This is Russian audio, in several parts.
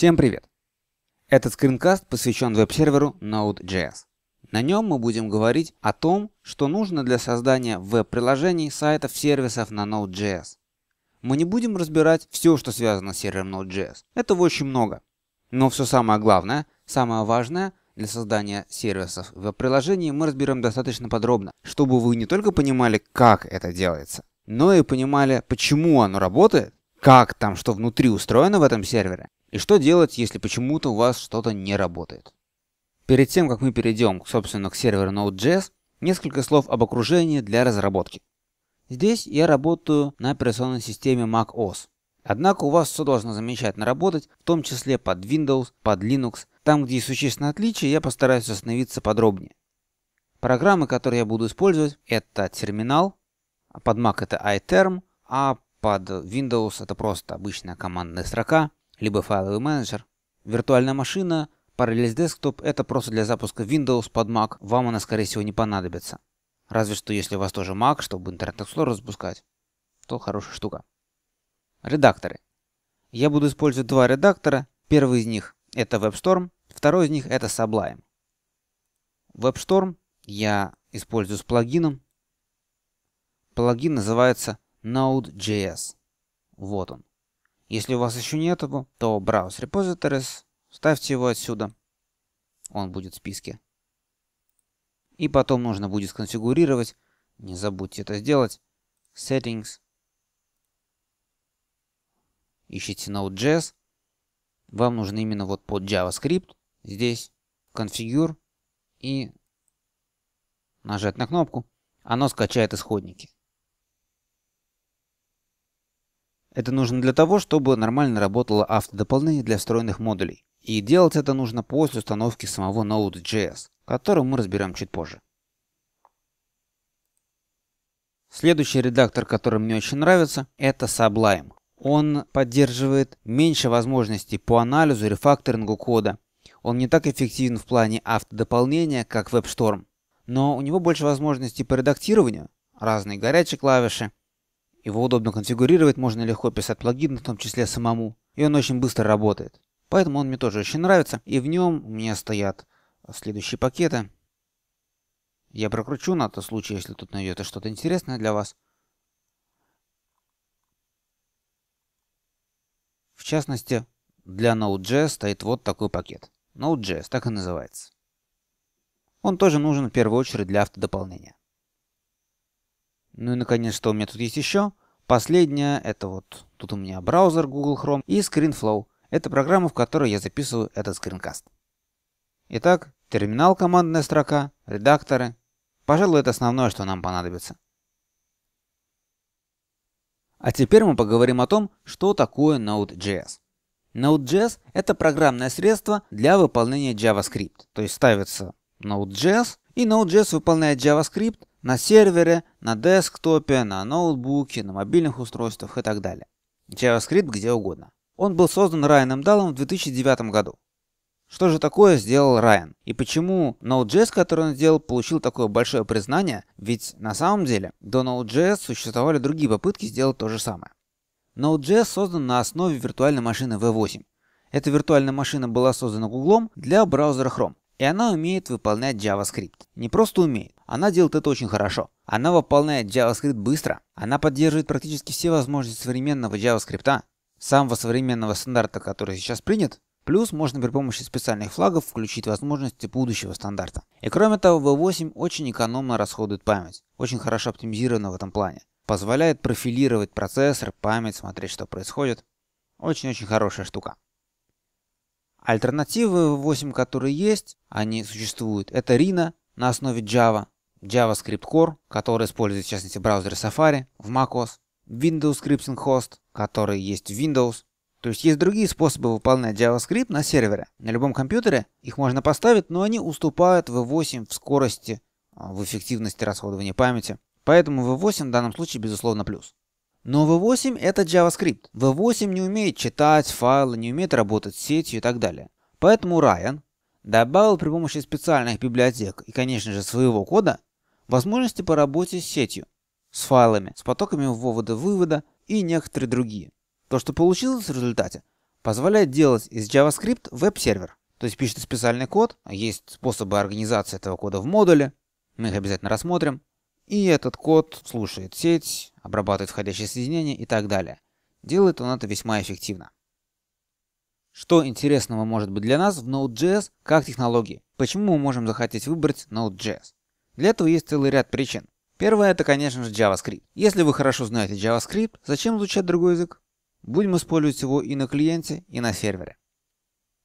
Всем привет! Этот скринкаст посвящен веб-серверу Node.js. На нем мы будем говорить о том, что нужно для создания веб-приложений, сайтов, сервисов на Node.js. Мы не будем разбирать все, что связано с сервером Node.js. Это очень много. Но все самое главное, самое важное для создания сервисов веб-приложений мы разберем достаточно подробно, чтобы вы не только понимали, как это делается, но и понимали, почему оно работает, как там что внутри устроено в этом сервере, и что делать, если почему-то у вас что-то не работает. Перед тем, как мы перейдем, собственно, к серверу Node.js, несколько слов об окружении для разработки. Здесь я работаю на операционной системе macOS. Однако у вас все должно замечательно работать, в том числе под Windows, под Linux. Там, где есть существенные отличия, я постараюсь остановиться подробнее. Программы, которые я буду использовать, это терминал, а под Mac это iTerm, а под Windows это просто обычная командная строка либо файловый менеджер. Виртуальная машина, Parallels Desktop – это просто для запуска Windows под Mac, вам она, скорее всего, не понадобится. Разве что, если у вас тоже Mac, чтобы Internet Explorer запускать, то хорошая штука. Редакторы. Я буду использовать два редактора. Первый из них – это WebStorm, второй из них – это Sublime. WebStorm я использую с плагином. Плагин называется Node.js. Вот он. Если у вас еще нет его, то Browse Repositories, ставьте его отсюда. Он будет в списке. И потом нужно будет сконфигурировать, не забудьте это сделать, Settings. Ищите Node.js. Вам нужно именно вот под JavaScript, здесь Configure и нажать на кнопку. Оно скачает исходники. Это нужно для того, чтобы нормально работало автодополнение для встроенных модулей. И делать это нужно после установки самого Node.js, который мы разберем чуть позже. Следующий редактор, который мне очень нравится, это Sublime. Он поддерживает меньше возможностей по анализу и рефакторингу кода. Он не так эффективен в плане автодополнения, как WebStorm. Но у него больше возможностей по редактированию, разные горячие клавиши, его удобно конфигурировать, можно легко писать плагины, в том числе самому. И он очень быстро работает. Поэтому он мне тоже очень нравится. И в нем у меня стоят а, следующие пакеты. Я прокручу на тот случай, если тут найдется что-то интересное для вас. В частности, для Node.js стоит вот такой пакет. Node.js, так и называется. Он тоже нужен в первую очередь для автодополнения. Ну и наконец, что у меня тут есть еще? Последняя, это вот, тут у меня браузер Google Chrome и ScreenFlow. Это программа, в которой я записываю этот скринкаст. Итак, терминал, командная строка, редакторы. Пожалуй, это основное, что нам понадобится. А теперь мы поговорим о том, что такое Node.js. Node.js — это программное средство для выполнения JavaScript. То есть ставится Node.js, и Node.js выполняет JavaScript на сервере, на десктопе, на ноутбуке, на мобильных устройствах и так далее. JavaScript где угодно. Он был создан Райаном Даллом в 2009 году. Что же такое сделал Райан? И почему Node.js, который он сделал, получил такое большое признание? Ведь на самом деле до Node.js существовали другие попытки сделать то же самое. Node.js создан на основе виртуальной машины V8. Эта виртуальная машина была создана Google для браузера Chrome, и она умеет выполнять JavaScript. Не просто умеет, она делает это очень хорошо. Она выполняет JavaScript быстро. Она поддерживает практически все возможности современного JavaScript, самого современного стандарта, который сейчас принят. Плюс можно при помощи специальных флагов включить возможности будущего стандарта. И кроме того, V8 очень экономно расходует память. Очень хорошо оптимизирована в этом плане. Позволяет профилировать процессор, память, смотреть, что происходит. Очень-очень хорошая штука. Альтернативы v 8, которые есть, они существуют. Это Rhino на основе Java, JavaScript Core, который использует в частности браузер Safari в macOS, Windows Scripting Host, который есть в Windows. То есть есть другие способы выполнять JavaScript на сервере. На любом компьютере их можно поставить, но они уступают V8 в скорости, а, в эффективности расходования памяти. Поэтому V8 в данном случае безусловно плюс. Но V8 это JavaScript. V8 не умеет читать файлы, не умеет работать с сетью и так далее. Поэтому Ryan добавил при помощи специальных библиотек и, конечно же, своего кода возможности по работе с сетью, с файлами, с потоками ввода-вывода и некоторые другие. То, что получилось в результате, позволяет делать из JavaScript веб-сервер. То есть пишется специальный код, а есть способы организации этого кода в модуле, мы их обязательно рассмотрим. И этот код слушает сеть, обрабатывает входящие соединения и так далее. Делает он это весьма эффективно. Что интересного может быть для нас в Node.js как технологии? Почему мы можем захотеть выбрать Node.js? Для этого есть целый ряд причин. Первое это, конечно же, JavaScript. Если вы хорошо знаете JavaScript, зачем изучать другой язык? Будем использовать его и на клиенте, и на сервере.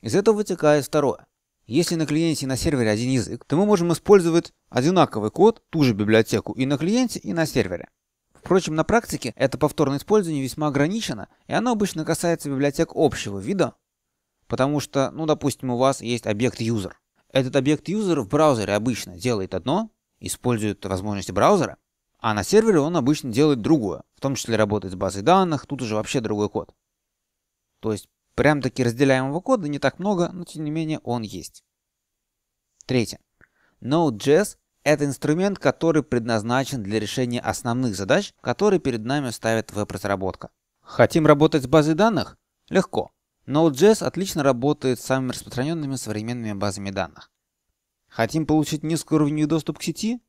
Из этого вытекает второе. Если на клиенте и на сервере один язык, то мы можем использовать одинаковый код, ту же библиотеку и на клиенте, и на сервере. Впрочем, на практике это повторное использование весьма ограничено, и оно обычно касается библиотек общего вида, потому что, ну, допустим, у вас есть объект user. Этот объект user в браузере обычно делает одно, использует возможности браузера, а на сервере он обычно делает другое, в том числе работает с базой данных, тут уже вообще другой код. То есть прям таки разделяемого кода не так много, но тем не менее он есть. Третье. Node.js – это инструмент, который предназначен для решения основных задач, которые перед нами ставит веб-разработка. Хотим работать с базой данных? Легко. Node.js отлично работает с самыми распространенными современными базами данных. Хотим получить низкий уровень доступ к сети?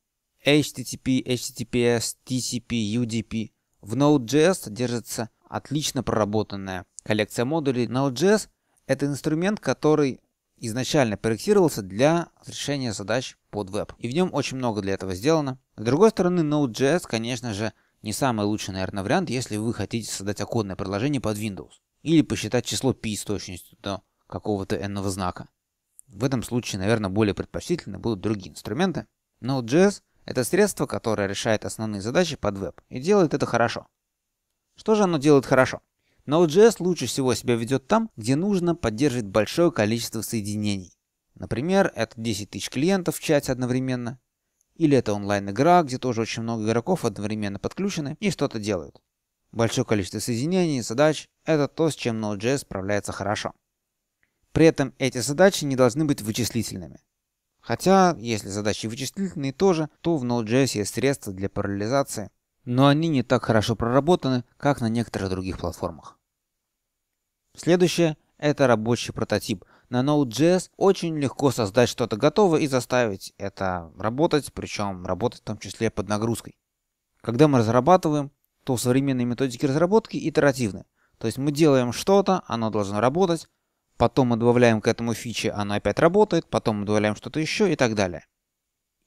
HTTP, HTTPS, TCP, UDP. В Node.js содержится отлично проработанная коллекция модулей. Node.js — это инструмент, который изначально проектировался для решения задач под веб. И в нем очень много для этого сделано. С другой стороны, Node.js, конечно же, не самый лучший, наверное, вариант, если вы хотите создать оконное приложение под Windows. Или посчитать число пи с точностью до какого-то n-знака. В этом случае, наверное, более предпочтительны будут другие инструменты. Node.js — это средство, которое решает основные задачи под веб и делает это хорошо. Что же оно делает хорошо? Node.js лучше всего себя ведет там, где нужно поддерживать большое количество соединений. Например, это 10 тысяч клиентов в чате одновременно, или это онлайн-игра, где тоже очень много игроков одновременно подключены и что-то делают. Большое количество соединений, задач — это то, с чем Node.js справляется хорошо. При этом эти задачи не должны быть вычислительными. Хотя, если задачи вычислительные тоже, то в Node.js есть средства для параллелизации, но они не так хорошо проработаны, как на некоторых других платформах. Следующее – это рабочий прототип. На Node.js очень легко создать что-то готовое и заставить это работать, причем работать в том числе под нагрузкой. Когда мы разрабатываем, то современные методики разработки итеративны. То есть мы делаем что-то, оно должно работать, потом мы добавляем к этому фичи, оно опять работает, потом мы добавляем что-то еще и так далее.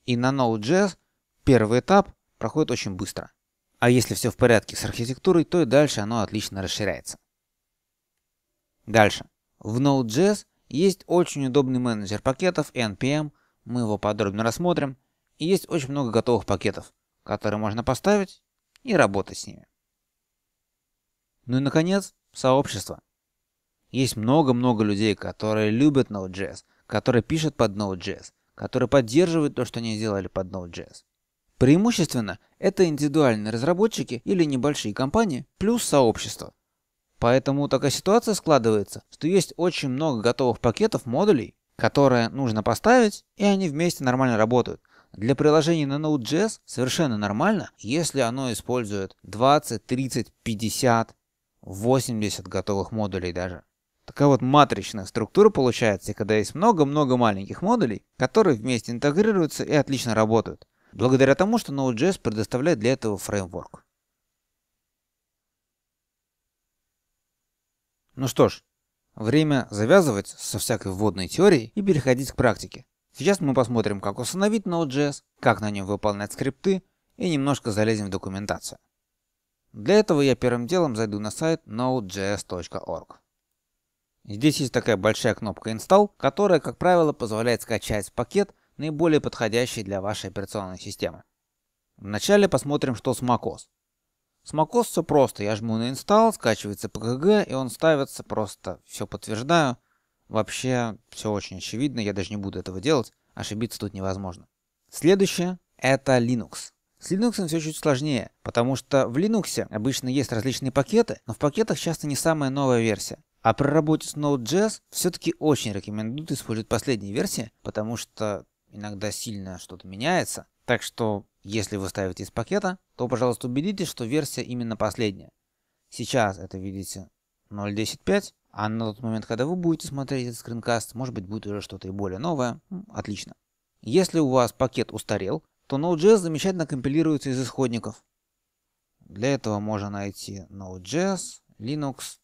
И на Node.js первый этап проходит очень быстро. А если все в порядке с архитектурой, то и дальше оно отлично расширяется. Дальше. В Node.js есть очень удобный менеджер пакетов NPM, мы его подробно рассмотрим, и есть очень много готовых пакетов, которые можно поставить и работать с ними. Ну и наконец, сообщество. Есть много-много людей, которые любят Node.js, которые пишут под Node.js, которые поддерживают то, что они сделали под Node.js. Преимущественно это индивидуальные разработчики или небольшие компании плюс сообщество. Поэтому такая ситуация складывается, что есть очень много готовых пакетов модулей, которые нужно поставить, и они вместе нормально работают. Для приложений на Node.js совершенно нормально, если оно использует 20, 30, 50, 80 готовых модулей даже. Такая вот матричная структура получается, когда есть много-много маленьких модулей, которые вместе интегрируются и отлично работают, благодаря тому, что Node.js предоставляет для этого фреймворк. Ну что ж, время завязывать со всякой вводной теорией и переходить к практике. Сейчас мы посмотрим, как установить Node.js, как на нем выполнять скрипты и немножко залезем в документацию. Для этого я первым делом зайду на сайт node.js.org. Здесь есть такая большая кнопка Install, которая, как правило, позволяет скачать пакет, наиболее подходящий для вашей операционной системы. Вначале посмотрим, что с macOS. С macOS все просто. Я жму на Install, скачивается PKG, и он ставится. Просто все подтверждаю. Вообще, все очень очевидно. Я даже не буду этого делать. Ошибиться тут невозможно. Следующее — это Linux. С Linux все чуть сложнее, потому что в Linux обычно есть различные пакеты, но в пакетах часто не самая новая версия. А при работе с Node.js все-таки очень рекомендуют использовать последние версии, потому что иногда сильно что-то меняется. Так что, если вы ставите из пакета, то, пожалуйста, убедитесь, что версия именно последняя. Сейчас это, видите, 0.10.5, а на тот момент, когда вы будете смотреть этот скринкаст, может быть, будет уже что-то и более новое. Отлично. Если у вас пакет устарел, то Node.js замечательно компилируется из исходников. Для этого можно найти Node.js, Linux,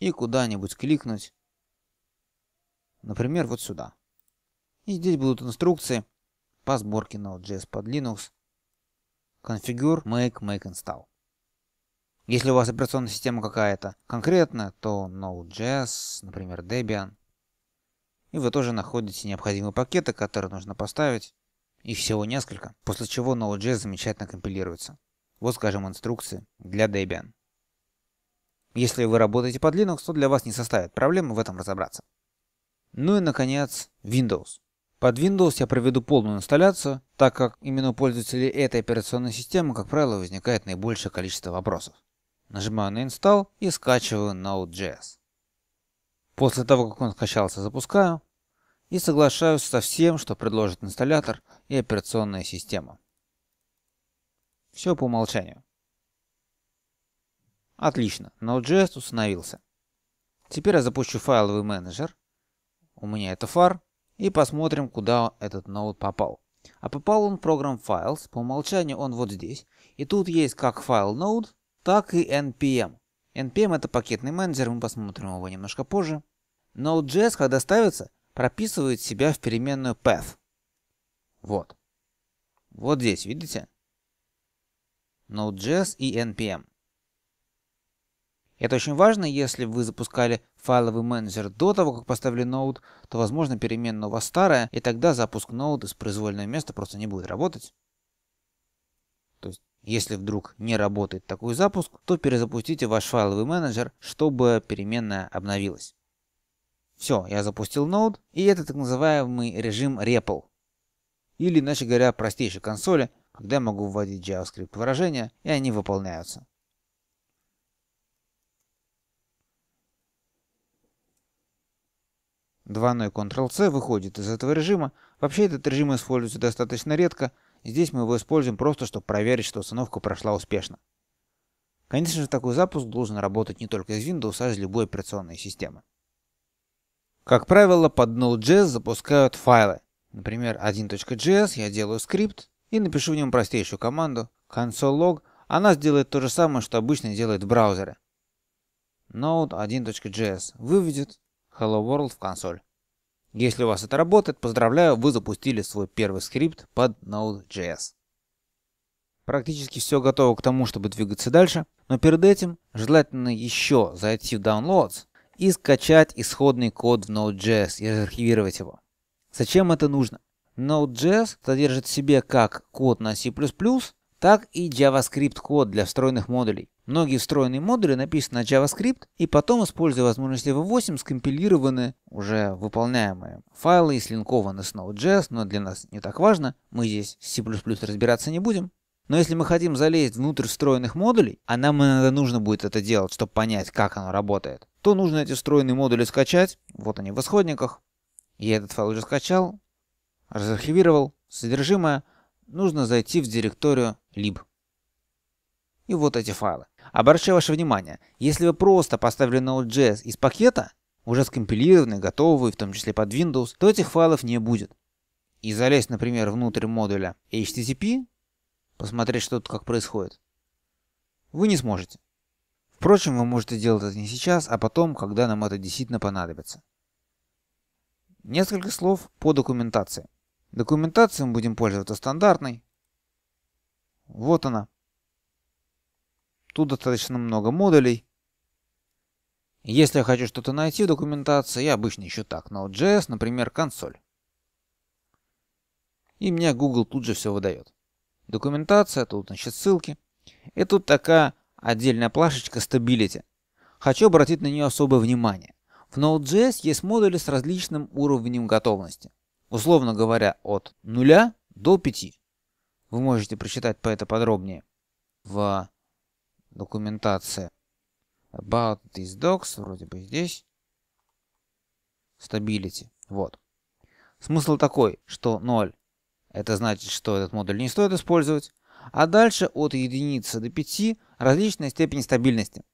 и куда-нибудь кликнуть. Например, вот сюда. И здесь будут инструкции по сборке Node.js под Linux. Configure, make, make install. Если у вас операционная система какая-то конкретная, то Node.js, например, Debian. И вы тоже находите необходимые пакеты, которые нужно поставить. Их всего несколько, после чего Node.js замечательно компилируется. Вот, скажем, инструкции для Debian. Если вы работаете под Linux, то для вас не составит проблемы в этом разобраться. Ну и, наконец, Windows. Под Windows я проведу полную инсталляцию, так как именно у пользователей этой операционной системы, как правило, возникает наибольшее количество вопросов. Нажимаю на Install и скачиваю Node.js. После того, как он скачался, запускаю и соглашаюсь со всем, что предложит инсталлятор и операционная система. Все по умолчанию. Отлично, Node.js установился. Теперь я запущу файловый менеджер. У меня это фар. И посмотрим, куда этот ноут попал. А попал он в программ Files, по умолчанию он вот здесь. И тут есть как файл Node, так и NPM. NPM это пакетный менеджер, мы посмотрим его немножко позже. Node.js, когда ставится, прописывает себя в переменную path. Вот. Вот здесь, видите? Node.js и NPM. Это очень важно, если вы запускали файловый менеджер до того, как поставили ноут, то возможно переменная у вас старая, и тогда запуск ноут из произвольного места просто не будет работать. То есть, если вдруг не работает такой запуск, то перезапустите ваш файловый менеджер, чтобы переменная обновилась. Все, я запустил ноут, и это так называемый режим REPL. Или, иначе говоря, простейшей консоли, когда я могу вводить JavaScript выражения, и они выполняются. 2.0 Ctrl-C выходит из этого режима. Вообще этот режим используется достаточно редко. Здесь мы его используем просто, чтобы проверить, что установка прошла успешно. Конечно же, такой запуск должен работать не только из Windows, а из любой операционной системы. Как правило, под Node.js запускают файлы. Например, 1.js я делаю скрипт и напишу в нем простейшую команду console.log. Она сделает то же самое, что обычно делает в браузере. Node 1.js выведет Hello World в консоль. Если у вас это работает, поздравляю, вы запустили свой первый скрипт под Node.js. Практически все готово к тому, чтобы двигаться дальше, но перед этим желательно еще зайти в Downloads и скачать исходный код в Node.js и архивировать его. Зачем это нужно? Node.js содержит в себе как код на C++, так и JavaScript-код для встроенных модулей. Многие встроенные модули написаны на JavaScript и потом, используя возможности V8, скомпилированы уже выполняемые файлы и слинкованы с Node.js, но для нас не так важно, мы здесь с C++ разбираться не будем. Но если мы хотим залезть внутрь встроенных модулей, а нам иногда нужно будет это делать, чтобы понять, как оно работает, то нужно эти встроенные модули скачать, вот они в исходниках, я этот файл уже скачал, разархивировал, содержимое, нужно зайти в директорию lib. И вот эти файлы. Обращаю ваше внимание, если вы просто поставили Node.js из пакета, уже скомпилированный, готовый, в том числе под Windows, то этих файлов не будет. И залезть, например, внутрь модуля HTTP, посмотреть, что тут как происходит, вы не сможете. Впрочем, вы можете делать это не сейчас, а потом, когда нам это действительно понадобится. Несколько слов по документации. Документацией мы будем пользоваться стандартной, вот она. Тут достаточно много модулей. Если я хочу что-то найти в документации, я обычно ищу так, Node.js, например, консоль. И мне Google тут же все выдает. Документация, тут значит ссылки. И тут такая отдельная плашечка Stability. Хочу обратить на нее особое внимание. В Node.js есть модули с различным уровнем готовности. Условно говоря, от 0 до 5. Вы можете прочитать по это подробнее в документации. About these docs вроде бы здесь. Stability, вот. Смысл такой, что 0 это значит, что этот модуль не стоит использовать, а дальше от единицы до 5 различная степень стабильности.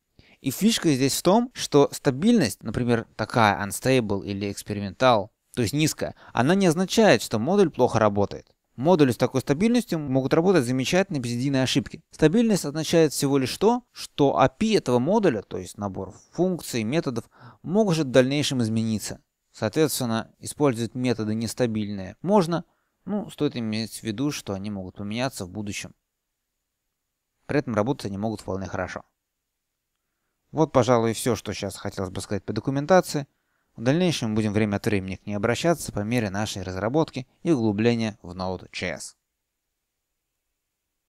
И фишка здесь в том, что стабильность, например, такая unstable или experimental, то есть низкая, она не означает, что модуль плохо работает. Модули с такой стабильностью могут работать замечательно без единой ошибки. Стабильность означает всего лишь то, что API этого модуля, то есть набор функций, методов, может в дальнейшем измениться. Соответственно, использовать методы нестабильные можно, ну, стоит иметь в виду, что они могут поменяться в будущем. При этом работать они могут вполне хорошо. Вот, пожалуй, все, что сейчас хотелось бы сказать по документации. В дальнейшем будем время от времени к ней обращаться по мере нашей разработки и углубления в Node.js.